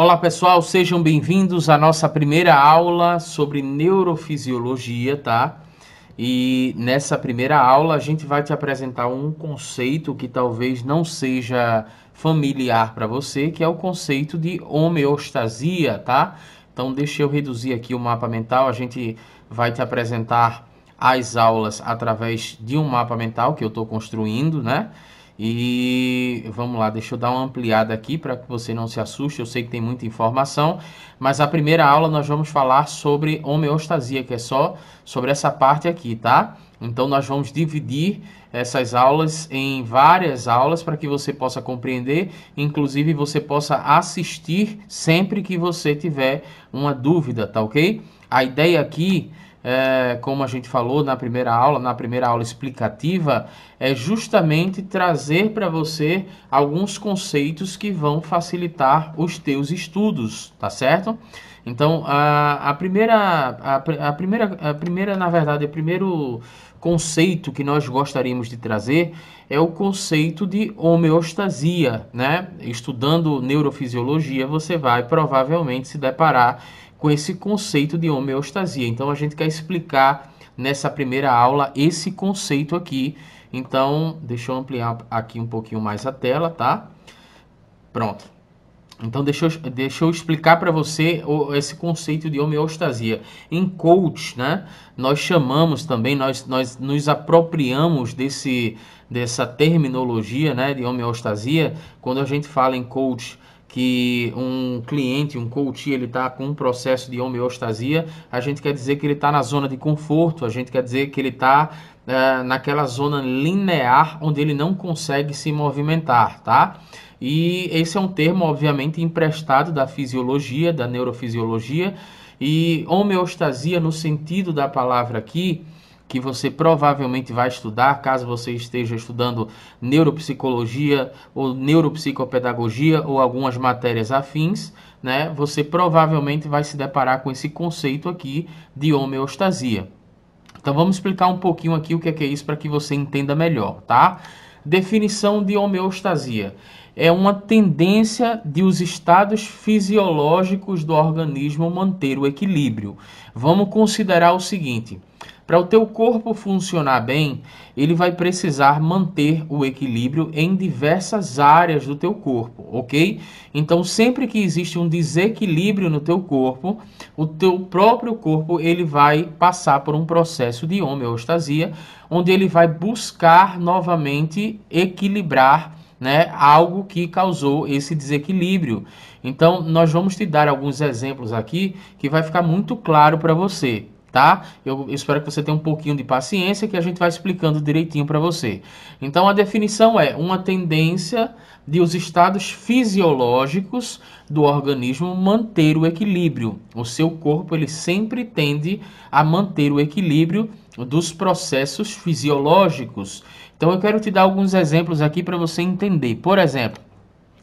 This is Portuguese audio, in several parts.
Olá pessoal, sejam bem-vindos à nossa primeira aula sobre neurofisiologia, tá? E nessa primeira aula a gente vai te apresentar um conceito que talvez não seja familiar para você, que é o conceito de homeostasia, tá? Então deixa eu reduzir aqui o mapa mental, a gente vai te apresentar as aulas através de um mapa mental que eu estou construindo, né? E vamos lá, deixa eu dar uma ampliada aqui para que você não se assuste. Eu sei que tem muita informação, mas a primeira aula nós vamos falar sobre homeostasia, que é só sobre essa parte aqui, tá? Então nós vamos dividir essas aulas em várias aulas para que você possa compreender, inclusive você possa assistir sempre que você tiver uma dúvida, tá OK? A ideia aqui é, como a gente falou na primeira aula, na primeira aula explicativa, é justamente trazer para você alguns conceitos que vão facilitar os teus estudos, tá certo? Então, a, a primeira, a, a primeira, a primeira, na verdade, o primeiro conceito que nós gostaríamos de trazer é o conceito de homeostasia, né? Estudando neurofisiologia, você vai provavelmente se deparar com esse conceito de homeostasia. Então a gente quer explicar nessa primeira aula esse conceito aqui. Então, deixa eu ampliar aqui um pouquinho mais a tela, tá? Pronto. Então, deixa eu, deixa eu explicar para você esse conceito de homeostasia. Em coach, né, nós chamamos também, nós, nós nos apropriamos desse, dessa terminologia né, de homeostasia quando a gente fala em coach que um cliente, um coach, ele está com um processo de homeostasia, a gente quer dizer que ele está na zona de conforto, a gente quer dizer que ele está é, eh, naquela zona linear onde ele não consegue se movimentar, tá? E esse é um termo, obviamente, emprestado da fisiologia, da neurofisiologia, e homeostasia, no sentido da palavra aqui, que você provavelmente vai estudar, caso você esteja estudando neuropsicologia ou neuropsicopedagogia ou algumas matérias afins, né? Você provavelmente vai se deparar com esse conceito aqui de homeostasia. Então vamos explicar um pouquinho aqui o que é, que é isso para que você entenda melhor, tá? Definição de homeostasia: é uma tendência de os estados fisiológicos do organismo manter o equilíbrio. Vamos considerar o seguinte: para o teu corpo funcionar bem, ele vai precisar manter o equilíbrio em diversas áreas do teu corpo, ok? Então, sempre que existe um desequilíbrio no teu corpo, o teu próprio corpo ele vai passar por um processo de homeostasia, onde ele vai buscar novamente equilibrar né, algo que causou esse desequilíbrio. Então, nós vamos te dar alguns exemplos aqui que vai ficar muito claro para você tá? Eu espero que você tenha um pouquinho de paciência que a gente vai explicando direitinho para você. Então a definição é uma tendência de os estados fisiológicos do organismo manter o equilíbrio. O seu corpo ele sempre tende a manter o equilíbrio dos processos fisiológicos. Então eu quero te dar alguns exemplos aqui para você entender. Por exemplo,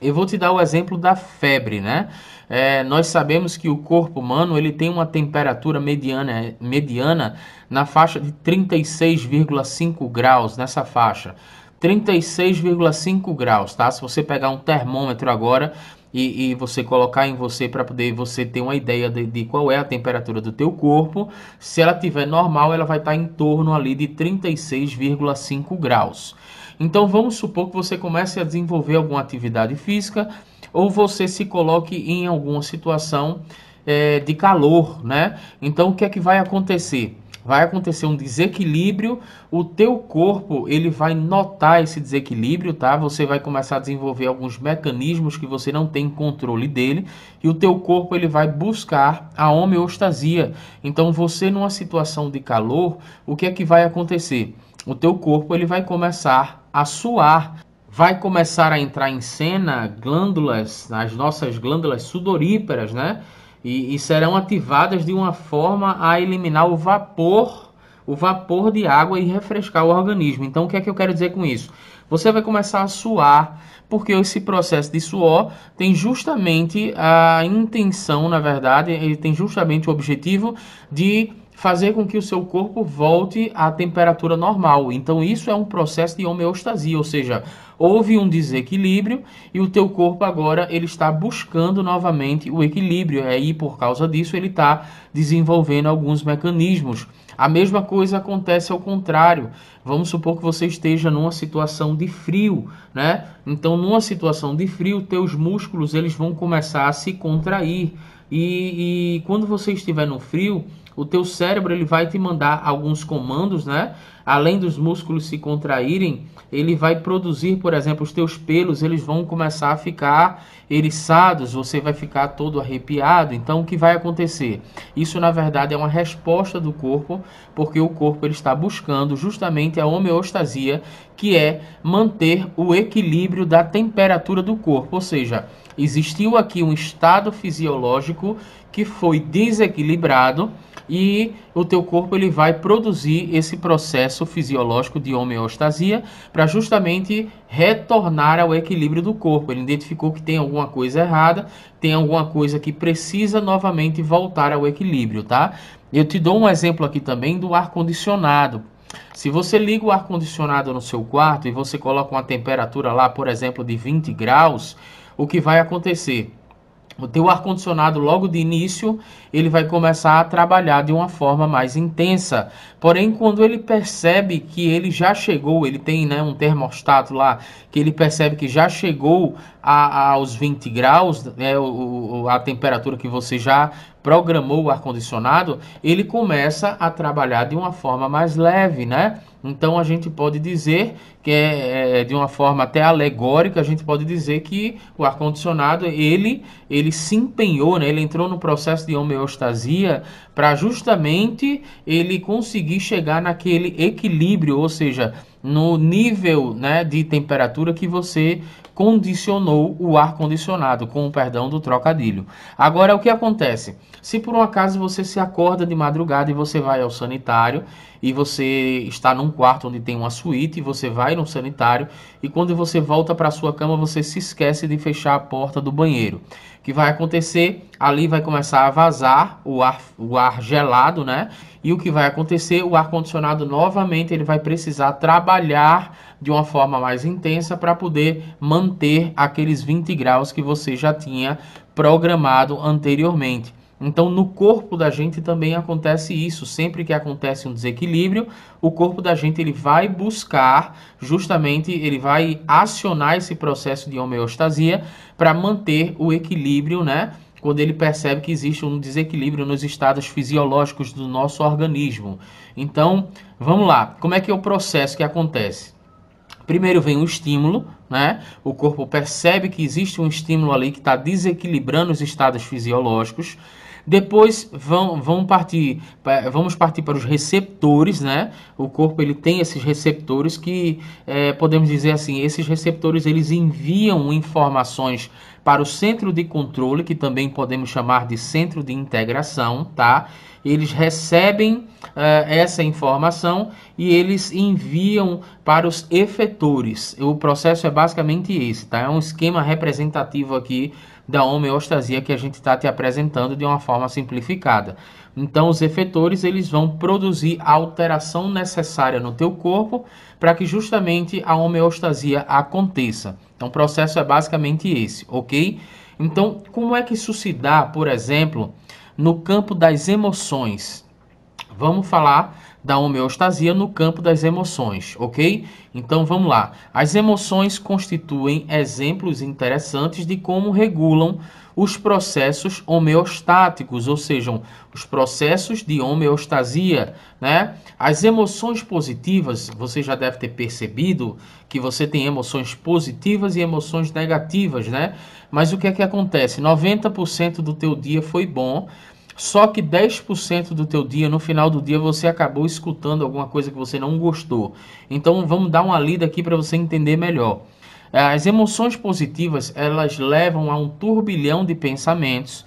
eu vou te dar o exemplo da febre, né? É, nós sabemos que o corpo humano ele tem uma temperatura mediana, mediana na faixa de 36,5 graus, nessa faixa. 36,5 graus, tá? Se você pegar um termômetro agora e, e você colocar em você para poder você ter uma ideia de, de, qual é a temperatura do teu corpo, se ela tiver normal, ela vai estar tá em torno ali de 36,5 graus. Então vamos supor que você comece a desenvolver alguma atividade física ou você se coloque em alguma situação é, de calor, né? Então o que é que vai acontecer? Vai acontecer um desequilíbrio, o teu corpo ele vai notar esse desequilíbrio, tá? Você vai começar a desenvolver alguns mecanismos que você não tem controle dele e o teu corpo ele vai buscar a homeostasia. Então você numa situação de calor, o que é que vai acontecer? O teu corpo ele vai começar a suar. Vai começar a entrar em cena glândulas, as nossas glândulas sudoríparas, né? E, e serão ativadas de uma forma a eliminar o vapor, o vapor de água e refrescar o organismo. Então, o que é que eu quero dizer com isso? Você vai começar a suar, porque esse processo de suor tem justamente a intenção, na verdade, ele tem justamente o objetivo de fazer com que o seu corpo volte à temperatura normal. Então isso é um processo de homeostasia, ou seja, houve um desequilíbrio e o teu corpo agora ele está buscando novamente o equilíbrio. E é aí por causa disso ele está desenvolvendo alguns mecanismos. A mesma coisa acontece ao contrário. Vamos supor que você esteja numa situação de frio, né? Então, numa situação de frio, teus músculos eles vão começar a se contrair. E, e quando você estiver no frio, o teu cérebro ele vai te mandar alguns comandos, né? Além dos músculos se contraírem, ele vai produzir, por exemplo, os teus pelos, eles vão começar a ficar eriçados, você vai ficar todo arrepiado. Então, o que vai acontecer? Isso, na verdade, é uma resposta do corpo, porque o corpo ele está buscando justamente a homeostasia, que é manter o equilíbrio da temperatura do corpo, ou seja, existiu aqui um estado fisiológico que foi desequilibrado e o teu corpo ele vai produzir esse processo fisiológico de homeostasia para justamente retornar ao equilíbrio do corpo. Ele identificou que tem alguma coisa errada, tem alguma coisa que precisa novamente voltar ao equilíbrio, tá? Eu te dou um exemplo aqui também do ar condicionado. Se você liga o ar condicionado no seu quarto e você coloca uma temperatura lá, por exemplo, de 20 graus, o que vai acontecer? o teu ar condicionado logo de início ele vai começar a trabalhar de uma forma mais intensa. Porém, quando ele percebe que ele já chegou, ele tem né, um termostato lá que ele percebe que já chegou a, a, aos 20 graus, né, o, o, a temperatura que você já programou o ar condicionado, ele começa a trabalhar de uma forma mais leve, né? Então a gente pode dizer que é, é, de uma forma até alegórica, a gente pode dizer que o ar condicionado ele ele se empenhou, né? Ele entrou no processo de homeostasia para justamente ele conseguir chegar naquele equilíbrio, ou seja, no nível né, de temperatura que você condicionou o ar condicionado, com o perdão do trocadilho. Agora o que acontece? Se por um acaso você se acorda de madrugada e você vai ao sanitário e você está num quarto onde tem uma suíte e você vai no sanitário e quando você volta para sua cama você se esquece de fechar a porta do banheiro. O que vai acontecer? Ali vai começar a vazar o ar, o ar gelado, né? E o que vai acontecer? O ar condicionado novamente ele vai precisar trabalhar de uma forma mais intensa para poder manter aqueles 20 graus que você já tinha programado anteriormente. Então, no corpo da gente também acontece isso. Sempre que acontece um desequilíbrio, o corpo da gente ele vai buscar, justamente, ele vai acionar esse processo de homeostasia para manter o equilíbrio, né? Quando ele percebe que existe um desequilíbrio nos estados fisiológicos do nosso organismo. Então, vamos lá. Como é que é o processo que acontece? Primeiro vem o estímulo, né? O corpo percebe que existe um estímulo ali que está desequilibrando os estados fisiológicos. Depois vão, vão partir, vamos partir para os receptores, né? O corpo ele tem esses receptores que é, podemos dizer assim, esses receptores eles enviam informações para o centro de controle, que também podemos chamar de centro de integração, tá? Eles recebem uh, essa informação e eles enviam para os efetores. O processo é basicamente esse, tá? É um esquema representativo aqui da homeostasia que a gente está te apresentando de uma forma simplificada. Então, os efetores eles vão produzir a alteração necessária no teu corpo para que justamente a homeostasia aconteça. Então, o processo é basicamente esse, ok? Então, como é que isso se dá, por exemplo, no campo das emoções? Vamos falar da homeostasia no campo das emoções, ok? Então vamos lá. As emoções constituem exemplos interessantes de como regulam os processos homeostáticos, ou seja, os processos de homeostasia, né? As emoções positivas, você já deve ter percebido que você tem emoções positivas e emoções negativas, né? Mas o que é que acontece? 90% do teu dia foi bom, só que 10% do teu dia, no final do dia, você acabou escutando alguma coisa que você não gostou. Então vamos dar uma lida aqui para você entender melhor. As emoções positivas, elas levam a um turbilhão de pensamentos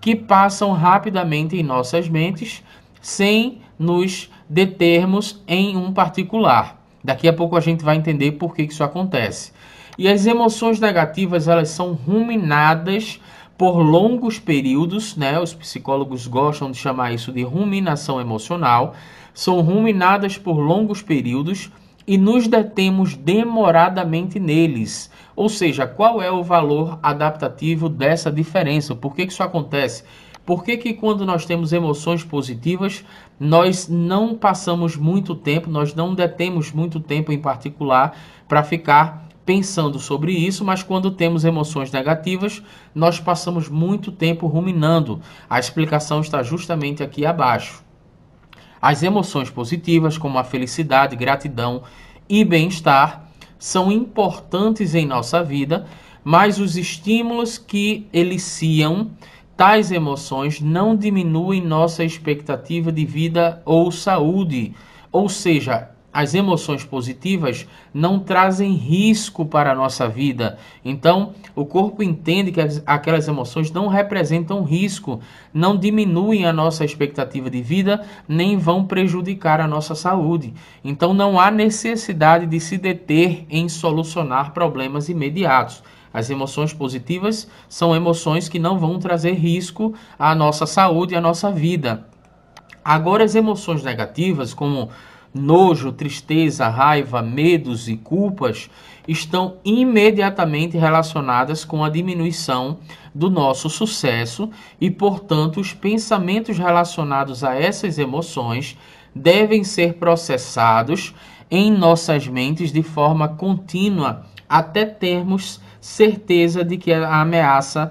que passam rapidamente em nossas mentes sem nos determos em um particular. Daqui a pouco a gente vai entender por que isso acontece. E as emoções negativas, elas são ruminadas por longos períodos, né? Os psicólogos gostam de chamar isso de ruminação emocional. São ruminadas por longos períodos e nos detemos demoradamente neles. Ou seja, qual é o valor adaptativo dessa diferença? Por que, que isso acontece? Por que, que quando nós temos emoções positivas, nós não passamos muito tempo, nós não detemos muito tempo em particular para ficar pensando sobre isso, mas quando temos emoções negativas, nós passamos muito tempo ruminando. A explicação está justamente aqui abaixo. As emoções positivas, como a felicidade, gratidão e bem-estar, são importantes em nossa vida, mas os estímulos que eliciam tais emoções não diminuem nossa expectativa de vida ou saúde. Ou seja, as emoções positivas não trazem risco para a nossa vida. Então, o corpo entende que aquelas emoções não representam risco, não diminuem a nossa expectativa de vida, nem vão prejudicar a nossa saúde. Então, não há necessidade de se deter em solucionar problemas imediatos. As emoções positivas são emoções que não vão trazer risco à nossa saúde e à nossa vida. Agora, as emoções negativas, como nojo, tristeza, raiva, medos e culpas estão imediatamente relacionadas com a diminuição do nosso sucesso e, portanto, os pensamentos relacionados a essas emoções devem ser processados em nossas mentes de forma contínua até termos certeza de que a ameaça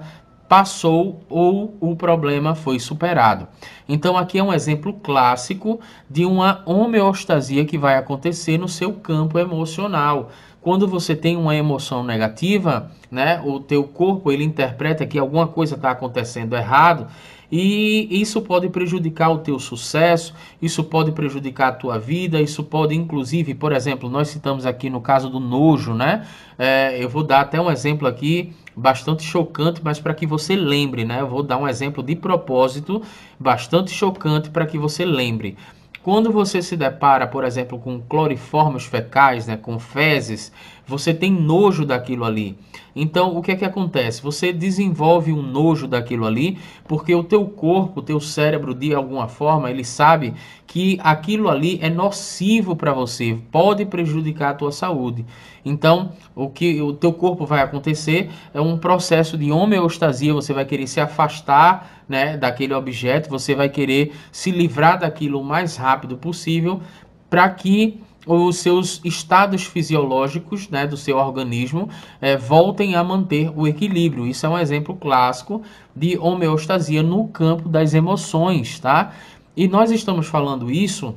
passou ou o problema foi superado. Então, aqui é um exemplo clássico de uma homeostasia que vai acontecer no seu campo emocional. Quando você tem uma emoção negativa, né, o teu corpo ele interpreta que alguma coisa está acontecendo errado e isso pode prejudicar o teu sucesso, isso pode prejudicar a tua vida, isso pode, inclusive, por exemplo, nós citamos aqui no caso do nojo, né? É, eu vou dar até um exemplo aqui bastante chocante, mas para que você lembre, né? Eu vou dar um exemplo de propósito bastante chocante para que você lembre. Quando você se depara, por exemplo, com cloriformes fecais, né, com fezes, você tem nojo daquilo ali. Então, o que é que acontece? Você desenvolve um nojo daquilo ali, porque o teu corpo, o teu cérebro, de alguma forma, ele sabe que aquilo ali é nocivo para você, pode prejudicar a tua saúde. Então, o que o teu corpo vai acontecer é um processo de homeostasia, você vai querer se afastar, né, daquele objeto, você vai querer se livrar daquilo o mais rápido possível para que os seus estados fisiológicos né, do seu organismo é, voltem a manter o equilíbrio. Isso é um exemplo clássico de homeostasia no campo das emoções, tá? E nós estamos falando isso,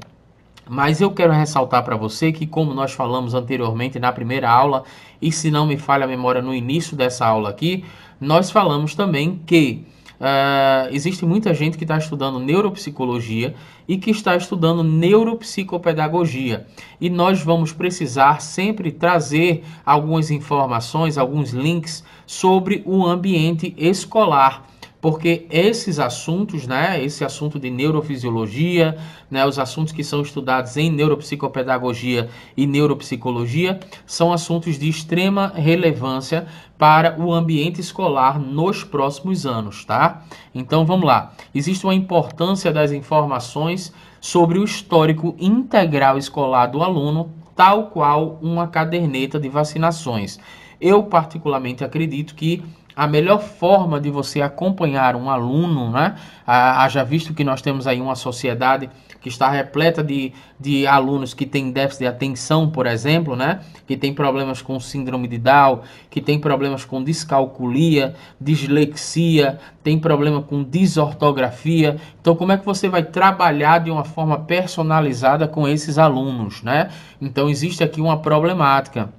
mas eu quero ressaltar para você que, como nós falamos anteriormente na primeira aula, e se não me falha a memória no início dessa aula aqui, nós falamos também que ah, existe muita gente que está estudando neuropsicologia e que está estudando neuropsicopedagogia. E nós vamos precisar sempre trazer algumas informações, alguns links sobre o ambiente escolar porque esses assuntos, né, esse assunto de neurofisiologia, né, os assuntos que são estudados em neuropsicopedagogia e neuropsicologia, são assuntos de extrema relevância para o ambiente escolar nos próximos anos, tá? Então vamos lá. Existe uma importância das informações sobre o histórico integral escolar do aluno, tal qual uma caderneta de vacinações. Eu particularmente acredito que a melhor forma de você acompanhar um aluno, né? Ah, haja visto que nós temos aí uma sociedade que está repleta de, de alunos que têm déficit de atenção, por exemplo, né? Que tem problemas com síndrome de Down, que tem problemas com descalculia, dislexia, tem problema com desortografia. Então, como é que você vai trabalhar de uma forma personalizada com esses alunos, né? Então, existe aqui uma problemática.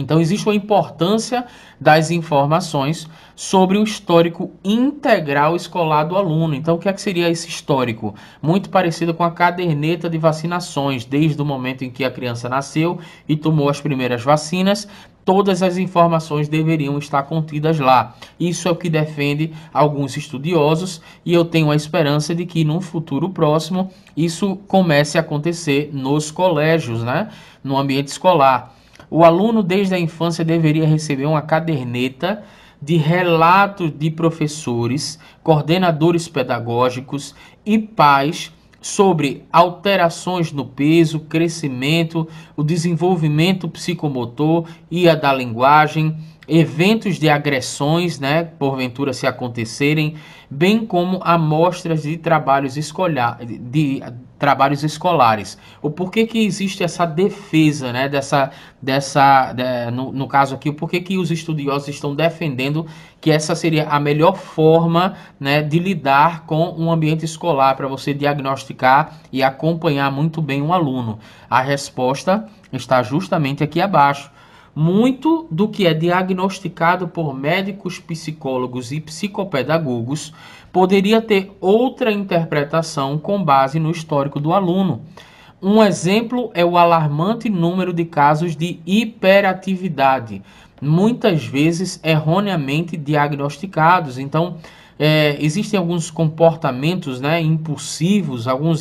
Então, existe uma importância das informações sobre o histórico integral escolar do aluno. Então, o que, é que seria esse histórico? Muito parecido com a caderneta de vacinações, desde o momento em que a criança nasceu e tomou as primeiras vacinas, todas as informações deveriam estar contidas lá. Isso é o que defende alguns estudiosos e eu tenho a esperança de que num futuro próximo isso comece a acontecer nos colégios, né? No ambiente escolar o aluno desde a infância deveria receber uma caderneta de relatos de professores, coordenadores pedagógicos e pais sobre alterações no peso, crescimento, o desenvolvimento psicomotor e a da linguagem, eventos de agressões, né, porventura se acontecerem, bem como amostras de trabalhos escolar, de, trabalhos escolares. O porquê que existe essa defesa, né, dessa, dessa de, no, no, caso aqui, o porquê que os estudiosos estão defendendo que essa seria a melhor forma, né, de lidar com um ambiente escolar para você diagnosticar e acompanhar muito bem um aluno. A resposta está justamente aqui abaixo. Muito do que é diagnosticado por médicos, psicólogos e psicopedagogos poderia ter outra interpretação com base no histórico do aluno. Um exemplo é o alarmante número de casos de hiperatividade, muitas vezes erroneamente diagnosticados. Então, é, existem alguns comportamentos né, impulsivos, alguns,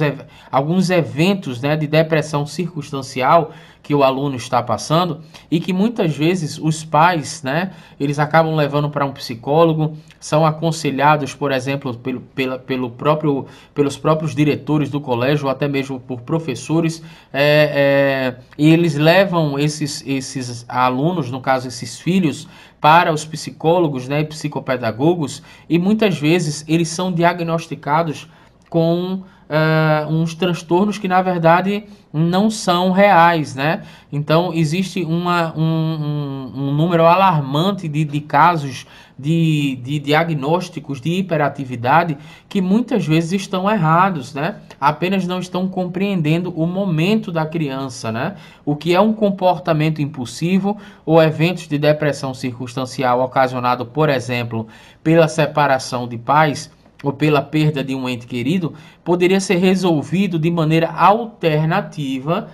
alguns eventos né, de depressão circunstancial que o aluno está passando e que muitas vezes os pais, né, eles acabam levando para um psicólogo, são aconselhados, por exemplo, pelo, pela, pelo próprio, pelos próprios diretores do colégio ou até mesmo por professores, é, é, e eles levam esses, esses alunos, no caso esses filhos, para os psicólogos né, e psicopedagogos e muitas vezes eles são diagnosticados com uh, uns transtornos que na verdade não são reais, né? Então existe uma, um, um, um número alarmante de, de casos de, de diagnósticos de hiperatividade que muitas vezes estão errados, né? Apenas não estão compreendendo o momento da criança, né? O que é um comportamento impulsivo ou eventos de depressão circunstancial ocasionado, por exemplo, pela separação de pais ou pela perda de um ente querido, poderia ser resolvido de maneira alternativa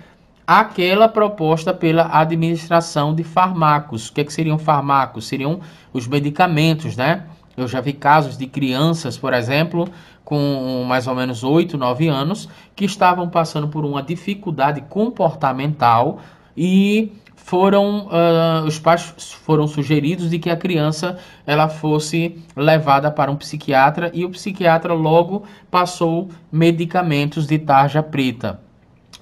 àquela proposta pela administração de farmacos. O que, é que seriam farmacos? Seriam os medicamentos, né? Eu já vi casos de crianças, por exemplo, com mais ou menos 8, 9 anos, que estavam passando por uma dificuldade comportamental e foram uh, os pais foram sugeridos de que a criança ela fosse levada para um psiquiatra e o psiquiatra logo passou medicamentos de tarja preta.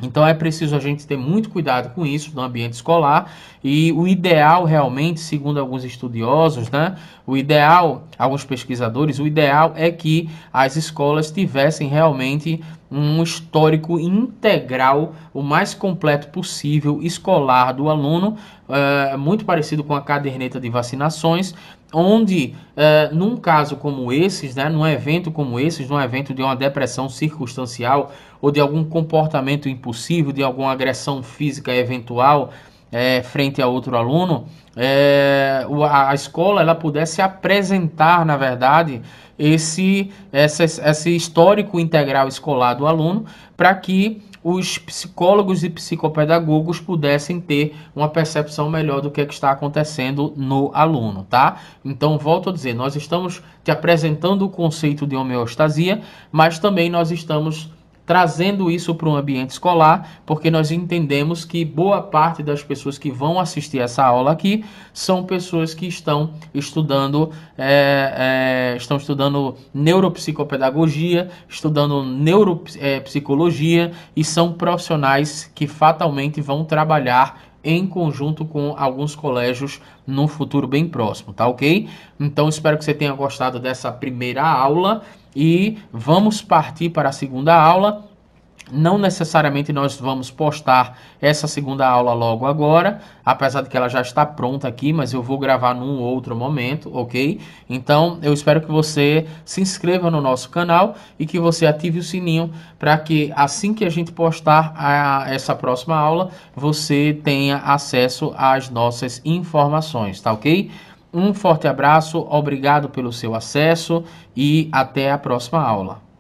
Então é preciso a gente ter muito cuidado com isso no ambiente escolar e o ideal realmente, segundo alguns estudiosos, né, o ideal, alguns pesquisadores, o ideal é que as escolas tivessem realmente um histórico integral, o mais completo possível escolar do aluno, é, muito parecido com a caderneta de vacinações, onde, uh, num caso como esses, né, num evento como esses, num evento de uma depressão circunstancial ou de algum comportamento impulsivo, de alguma agressão física eventual é, frente a outro aluno, é, a escola ela pudesse apresentar, na verdade, esse, essa, esse histórico integral escolar do aluno para que os psicólogos e psicopedagogos pudessem ter uma percepção melhor do que, é que está acontecendo no aluno, tá? Então, volto a dizer, nós estamos te apresentando o conceito de homeostasia, mas também nós estamos trazendo isso para o ambiente escolar, porque nós entendemos que boa parte das pessoas que vão assistir essa aula aqui são pessoas que estão estudando, é, é, estão estudando neuropsicopedagogia, estudando neuropsicologia é, e são profissionais que fatalmente vão trabalhar em conjunto com alguns colégios num futuro bem próximo, tá ok? Então espero que você tenha gostado dessa primeira aula e vamos partir para a segunda aula. Não necessariamente nós vamos postar essa segunda aula logo agora, apesar de que ela já está pronta aqui, mas eu vou gravar num outro momento, ok? Então eu espero que você se inscreva no nosso canal e que você ative o sininho para que assim que a gente postar a, essa próxima aula, você tenha acesso às nossas informações, tá ok? Um forte abraço, obrigado pelo seu acesso e até a próxima aula.